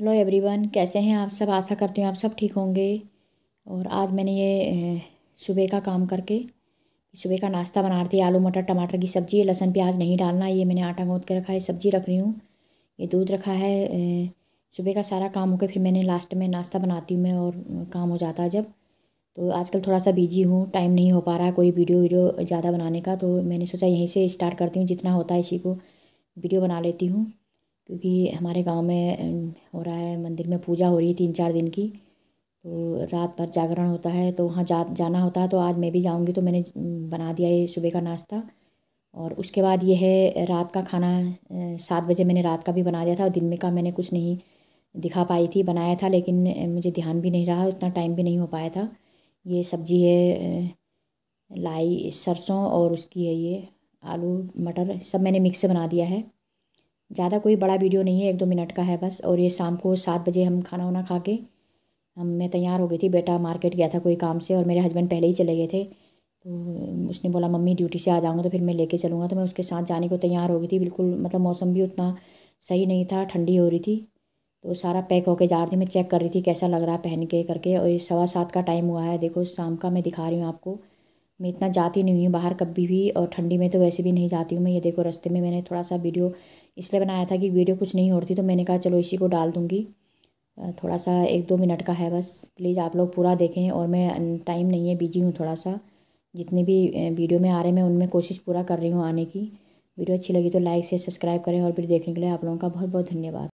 hello everyone कैसे हैं आप सब आशा करती हूँ आप सब ठीक होंगे और आज मैंने ये सुबह का काम करके सुबह का नाश्ता बना रही थी आलू मटर टमाटर की सब्ज़ी लहसन प्याज नहीं डालना ये मैंने आटा गोद के रखा है सब्ज़ी रख रही हूँ ये दूध रखा है सुबह का सारा काम होकर फिर मैंने लास्ट में नाश्ता बनाती हूँ मैं और काम हो जाता है जब तो आजकल थोड़ा सा बिजी हूँ टाइम नहीं हो पा रहा है कोई वीडियो वीडियो ज़्यादा बनाने का तो मैंने सोचा यहीं से स्टार्ट करती हूँ जितना होता है इसी को वीडियो बना लेती हूँ क्योंकि हमारे गाँव में हो रहा है मंदिर में पूजा हो रही है तीन चार दिन की तो रात भर जागरण होता है तो वहाँ जा जाना होता है तो आज मैं भी जाऊँगी तो मैंने बना दिया ये सुबह का नाश्ता और उसके बाद ये है रात का खाना सात बजे मैंने रात का भी बना दिया था और दिन में का मैंने कुछ नहीं दिखा पाई थी बनाया था लेकिन मुझे ध्यान भी नहीं रहा उतना टाइम भी नहीं हो पाया था ये सब्जी है लाई सरसों और उसकी है ये आलू मटर सब मैंने मिक्स से बना दिया है ज़्यादा कोई बड़ा वीडियो नहीं है एक दो मिनट का है बस और ये शाम को सात बजे हम खाना वाना खा के हम मैं तैयार हो गई थी बेटा मार्केट गया था कोई काम से और मेरे हस्बैंड पहले ही चले गए थे तो उसने बोला मम्मी ड्यूटी से आ जाऊँगा तो फिर मैं लेके चलूँगा तो मैं उसके साथ जाने को तैयार हो गई थी बिल्कुल मतलब मौसम भी उतना सही नहीं था ठंडी हो रही थी तो सारा पैक होके जा रही थी मैं चेक कर रही थी कैसा लग रहा है पहन के करके और ये सवा सात का टाइम हुआ है देखो शाम का मैं दिखा रही हूँ आपको मैं इतना जाती नहीं हूँ बाहर कभी भी और ठंडी में तो वैसे भी नहीं जाती हूँ मैं ये देखो रास्ते में मैंने थोड़ा सा वीडियो इसलिए बनाया था कि वीडियो कुछ नहीं होती तो मैंने कहा चलो इसी को डाल दूँगी थोड़ा सा एक दो मिनट का है बस प्लीज़ आप लोग पूरा देखें और मैं टाइम नहीं है बिजी हूँ थोड़ा सा जितने भी वीडियो में आ रहे हैं मैं उनमें कोशिश पूरा कर रही हूँ आने की वीडियो अच्छी लगी तो लाइक से सब्सक्राइब करें और फिर देखने के लिए आप लोगों का बहुत बहुत धन्यवाद